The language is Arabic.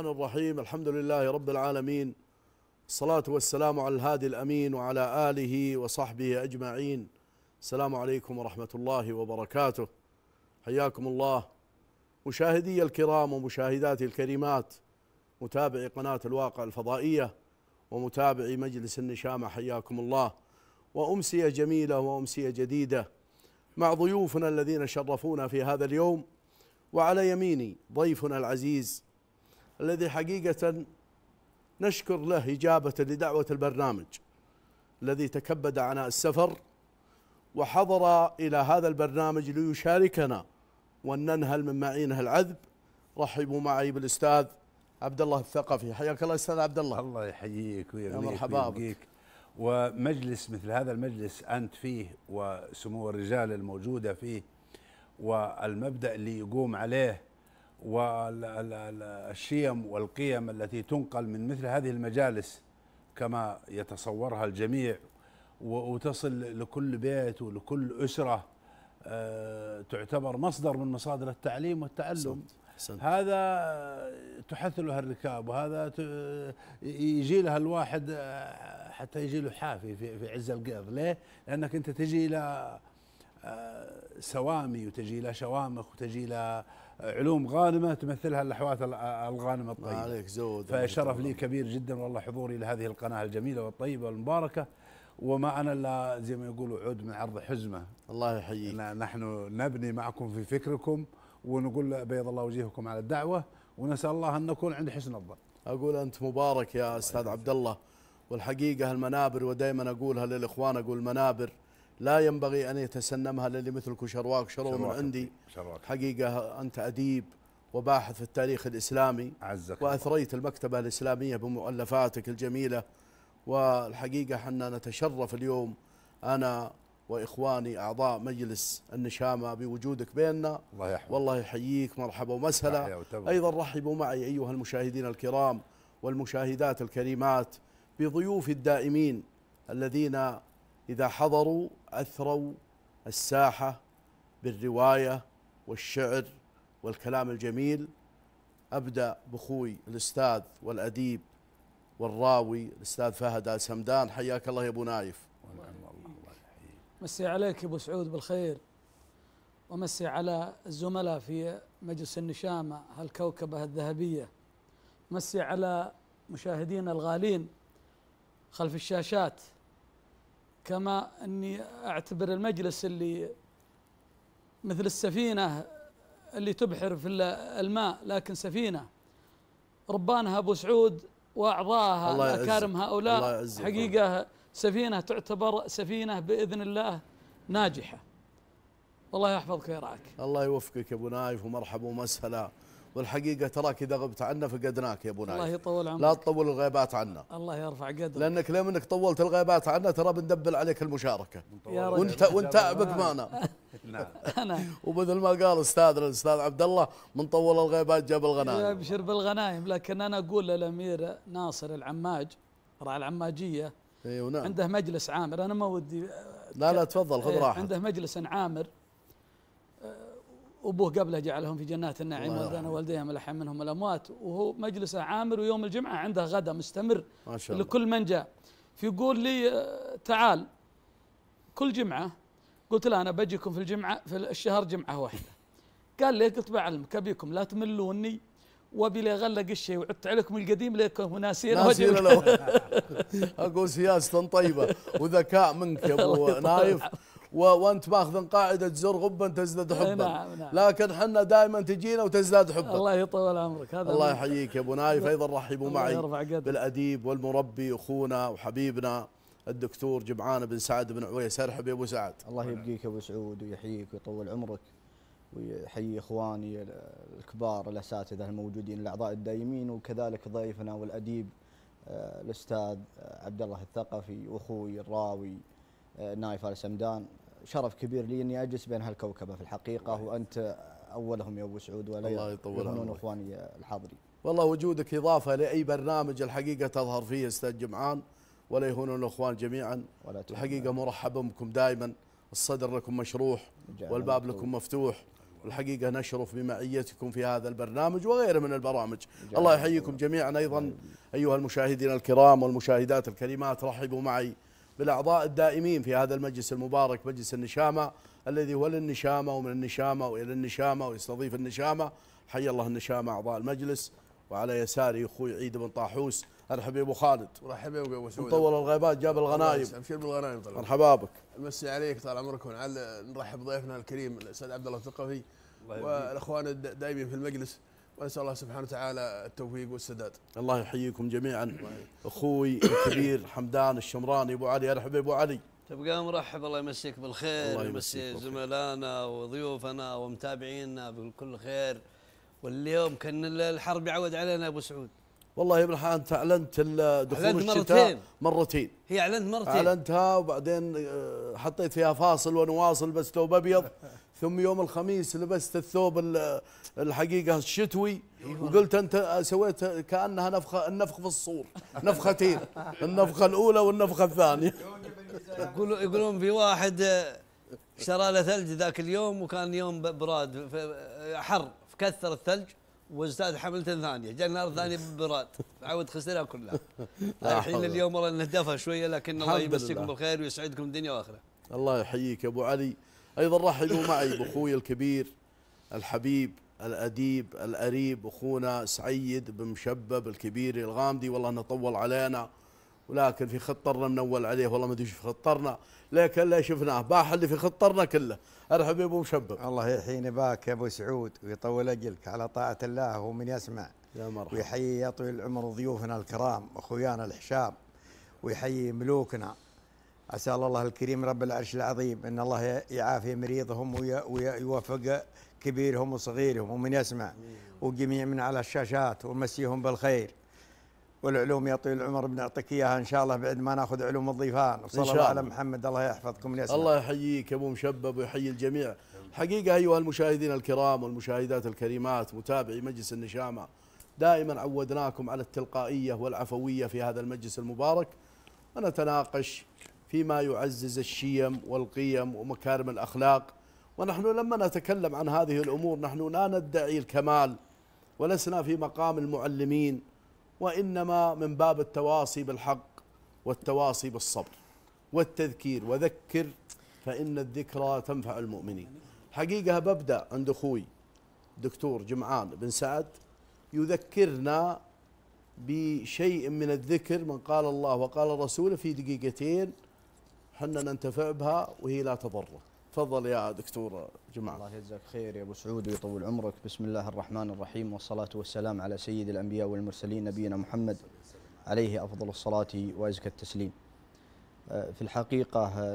الرحمن الرحيم الحمد لله رب العالمين الصلاة والسلام على الهادي الأمين وعلى آله وصحبه أجمعين السلام عليكم ورحمة الله وبركاته حياكم الله مشاهدي الكرام ومشاهداتي الكريمات متابعي قناة الواقع الفضائية ومتابعي مجلس النشامة حياكم الله وأمسية جميلة وأمسية جديدة مع ضيوفنا الذين شرفونا في هذا اليوم وعلى يميني ضيفنا العزيز الذي حقيقة نشكر له إجابة لدعوة البرنامج الذي تكبد عناء السفر وحضر إلى هذا البرنامج ليشاركنا وأن ننهل من معينه العذب رحبوا معي بالأستاذ عبد الله الثقفي حياك الله أستاذ عبد الله الله يحييك ويرحمك مرحبا بك ومجلس مثل هذا المجلس أنت فيه وسمو الرجال الموجودة فيه والمبدأ اللي يقوم عليه والشيم والقيم التي تنقل من مثل هذه المجالس كما يتصورها الجميع وتصل لكل بيت ولكل أسرة آه، تعتبر مصدر من مصادر التعليم والتعلم سنت. هذا تحث له الركاب وهذا يجي لها الواحد آه، حتى يجي له حافي في, في عز القيض ليه؟ لأنك أنت تجي إلى آه، سوامي وتجي إلى شوامخ وتجي إلى آه، علوم غانمة تمثلها اللحوات آه، الغانمة الطيبة عليك زود فشرف لي كبير جدا والله حضوري لهذه القناة الجميلة والطيبة والمباركة وما أنا إلا زي ما يقولوا عود من عرض حزمة الله يحييك نحن نبني معكم في فكركم ونقول بيض الله وجيهكم على الدعوة ونسأل الله أن نكون عند حسن الظن أقول أنت مبارك يا أستاذ عبد الله والحقيقة المنابر ودائما أقولها للإخوان أقول المنابر لا ينبغي أن يتسنمها للي مثلك وشرواك شرو من عندي شرواك. حقيقة أنت أديب وباحث في التاريخ الإسلامي عزك وأثريت الله. المكتبة الإسلامية بمؤلفاتك الجميلة والحقيقة حنا نتشرف اليوم أنا وإخواني أعضاء مجلس النشامة بوجودك بيننا الله يحب. والله يحييك مرحبا ومسهلا أيضا رحبوا معي أيها المشاهدين الكرام والمشاهدات الكريمات بضيوفي الدائمين الذين إذا حضروا أثروا الساحة بالرواية والشعر والكلام الجميل أبدأ بأخوي الأستاذ والأديب والراوي الأستاذ فهد آل سمدان حياك الله يا أبو نايف مسي عليك أبو سعود بالخير ومسي على الزملاء في مجلس النشامة هالكوكبة الذهبية مسي على مشاهدينا الغالين خلف الشاشات كما اني اعتبر المجلس اللي مثل السفينه اللي تبحر في الماء لكن سفينه ربانها ابو سعود واعضائها اكارم هؤلاء الله حقيقه سفينه تعتبر سفينه باذن الله ناجحه الله يحفظك ويرعاك الله يوفقك ابو نايف ومرحبا ومسهلا والحقيقه تراك اذا غبت عنا فقدناك يا ابو نايف الله يطول عمرك لا تطول الغيبات عنا الله يرفع قدرك لانك لما انك طولت الغيبات عنا ترى بندبل عليك المشاركه يا رجل وانت وانت تعبك معنا نعم. انا ومثل ما قال استاذنا الاستاذ عبد الله من طول الغيبات جاب الغنايم يبشر بالغنايم لكن انا اقول للامير ناصر العماج راعي العماجيه ايوه نعم عنده مجلس عامر انا ما ودي لا لا تفضل خذ إيه، راحتك عنده مجلس عامر أبوه قبله جعلهم في جنات النعيم والدينا والديهم الأحياء منهم الأموات وهو مجلسه عامر ويوم الجمعة عنده غدا مستمر ما شاء الله لكل من جاء فيقول لي آه، تعال كل جمعة قلت له أنا بجيكم في الجمعة في الشهر جمعة واحدة قال لي قلت بعلمك أبيكم لا تملوني وابي لي اغلق الشيء وعدت عليكم القديم ليكم ناسين ناسين اقول سياسه طيبه وذكاء منك يا ابو طيب. نايف وانت ماخذ قاعده زر غبا تزداد حبا نعم نعم لكن حنا دائما تجينا وتزداد حبا الله يطول عمرك هذا الله يحييك يا ابو نايف ايضا رحبوا معي بالاديب والمربي اخونا وحبيبنا الدكتور جمعان بن سعد بن عويس ارحب يا ابو سعد الله يبقيك يا ابو سعود ويحييك ويطول عمرك ويحيي اخواني الكبار الاساتذه الموجودين الاعضاء الدائمين وكذلك ضيفنا والاديب آه، الاستاذ آه، عبد الله الثقفي واخوي الراوي آه، نايف السمدان شرف كبير لي اني اجلس بين هالكوكبه في الحقيقه وانت اولهم يا ابو سعود ولا الله يطول اخواني الحاضرين والله وجودك اضافه لاي برنامج الحقيقه تظهر فيه استاذ جمعان ولا يهونون الاخوان جميعا ولا الحقيقه مرحبا بكم دائما الصدر لكم مشروح والباب لكم مفتوح والحقيقه نشرف بمعيتكم في هذا البرنامج وغيره من البرامج الله يحييكم جميعا ايضا ايها المشاهدين الكرام والمشاهدات الكريمات رحبوا معي بالأعضاء الدائمين في هذا المجلس المبارك مجلس النشامة الذي هو للنشامة ومن النشامة وإلى النشامة ويستضيف النشامة حي الله النشامة أعضاء المجلس وعلى يساري أخوي عيد بن طاحوس أرحب يا أبو خالد مرحبا يا أبو سعود مطول الغيبات جاب الغنايم أبشر بالغنايم طلع مرحبا بك أمسي عليك طال عمرك ونرحب ضيفنا الكريم الأستاذ عبد الله الثقفي والأخوان الدائمين في المجلس ونسال الله سبحانه وتعالى التوفيق والسداد. الله يحييكم جميعا اخوي الكبير حمدان الشمراني ابو علي ارحب ابو علي. تبقى مرحب الله يمسيك بالخير الله يمسي زملائنا وضيوفنا ومتابعينا بكل خير واليوم كان الحرب يعود علينا ابو سعود والله يا ابن الحلال انت اعلنت دخول أعلنت الشتاء مرتين. مرتين هي اعلنت مرتين اعلنتها وبعدين آه، حطيت فيها فاصل ونواصل واصل بس ثوب ابيض ثم يوم الخميس لبست الثوب الحقيقه الشتوي أيوة. وقلت انت آه، سويت كانها نفخه النفخ في الصور نفختين النفخه الاولى والنفخه الثانيه يقولون يقولون في واحد آه، شرى له ثلج ذاك اليوم وكان يوم براد حر فكثر الثلج واستاذ حملتين ثانيه جاء نار ثانيه بالبراد عاود خسرها كلها الحين اليوم والله نهدفها شويه لكن الله يمسكم بالخير ويسعدكم دنيا واخره الله يحييك ابو علي ايضا رحبوا معي باخوي الكبير الحبيب الاديب القريب اخونا سعيد بن مشبب الكبير الغامدي والله انه طول علينا ولكن في خطرنا من اول عليه والله ما ادري في خطرنا لكن اللي شفناه باح اللي في خطرنا كله ارحب يا ابو مشبب الله يحييني باك يا ابو سعود ويطول اجلك على طاعه الله ومن يسمع يا مرحبا ويحيي يا طويل العمر ضيوفنا الكرام اخويانا الحشام ويحيي ملوكنا اسال الله الكريم رب العرش العظيم ان الله يعافي مريضهم ويوفق كبيرهم وصغيرهم ومن يسمع وجميع من على الشاشات ومسيهم بالخير والعلوم يا طويل العمر بنعطيك اياها ان شاء الله بعد ما ناخذ علوم الضيفان وصلى الله على محمد الله يحفظكم ليسمع. الله يحييك ابو مشبب ويحيي الجميع حقيقه ايها المشاهدين الكرام والمشاهدات الكريمات متابعي مجلس النشامه دائما عودناكم على التلقائيه والعفويه في هذا المجلس المبارك ونتناقش فيما يعزز الشيم والقيم ومكارم الاخلاق ونحن لما نتكلم عن هذه الامور نحن لا ندعي الكمال ولسنا في مقام المعلمين وإنما من باب التواصي بالحق والتواصي بالصبر والتذكير وذكر فإن الذكرى تنفع المؤمنين حقيقة ببدأ عند أخوي دكتور جمعان بن سعد يذكرنا بشيء من الذكر من قال الله وقال رسوله في دقيقتين حنا ننتفع بها وهي لا تضرك تفضل يا دكتور جمعة الله يجزاك خير يا أبو سعود ويطول عمرك بسم الله الرحمن الرحيم والصلاة والسلام على سيد الأنبياء والمرسلين نبينا محمد عليه أفضل الصلاة وأزكى التسليم آه، في الحقيقة آه،